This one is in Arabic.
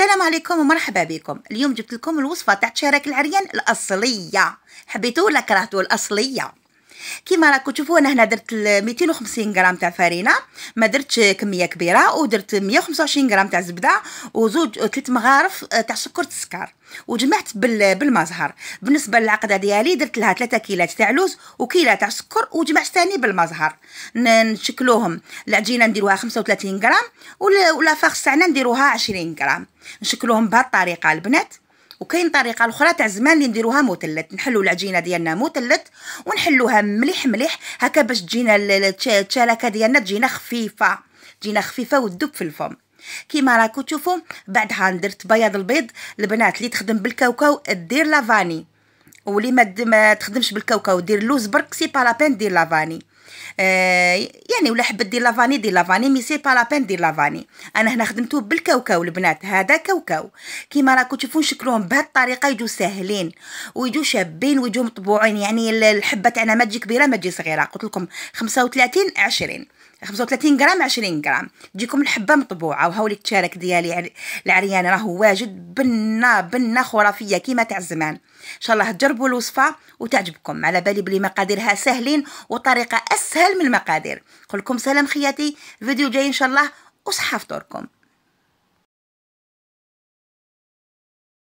السلام عليكم ومرحبا بكم اليوم جبت لكم الوصفه تاع شارك العريان الاصليه حبيتوه ولا كرهتوه الاصليه كيما راكم تشوفوا انا هنا درت 250 غرام تاع فرينه ما درتش كميه كبيره ودرت 125 غرام تاع زبده وزوج ثلاث مغارف آه، تاع سكر السكر وجمعت بالمزهر بالنسبه للعقده ديالي درت لها 3 كيلات تاع لوز وكيله تاع سكر وجمعت ثاني بالمزهر نشكلوهم العجينه نديروها 35 غرام ولا فاخس تاعنا نديروها 20 غرام نشكلوهم بهالطريقه البنات وكاين طريقه اخرى تاع زمان اللي نديروها مثلث نحلو العجينه ديالنا مثلث ونحلوها مليح مليح هكا باش تجينا التشالكه ديالنا تجينا خفيفه تجينا خفيفه وتدوب في الفم كيما راكو تشوفوا بعدها درت بياض البيض البنات اللي تخدم بالكاوكاو دير لافاني واللي ما تخدمش بالكاوكاو دير لوز برك سي با لابين دير لافاني آه يعني ولا حبت دير لافاني دير لافاني مي سي با لا بين دير لافاني انا هنا خدمته بالكاوكاو البنات هذا كاوكاو كيما راكم تشوفو شكلهم بهالطريقه يجوا ساهلين ويجوا شابين ويجوا مطبوعين يعني الحبه تاعنا ما تجي كبيره ما تجي صغيره قلت لكم 35 20 35 غرام 20 غرام تجيكم الحبه مطبوعه وهاولي التشارك ديالي العريان راه واجد بنه بنه خرافيه كيما تاع زمان ان شاء الله تجربوا الوصفه وتعجبكم على بالي بلي مقاديرها ساهلين وطريقه اسهل من المقادير قلكم سلام خياتي فيديو جاي ان شاء الله وصحه فطوركم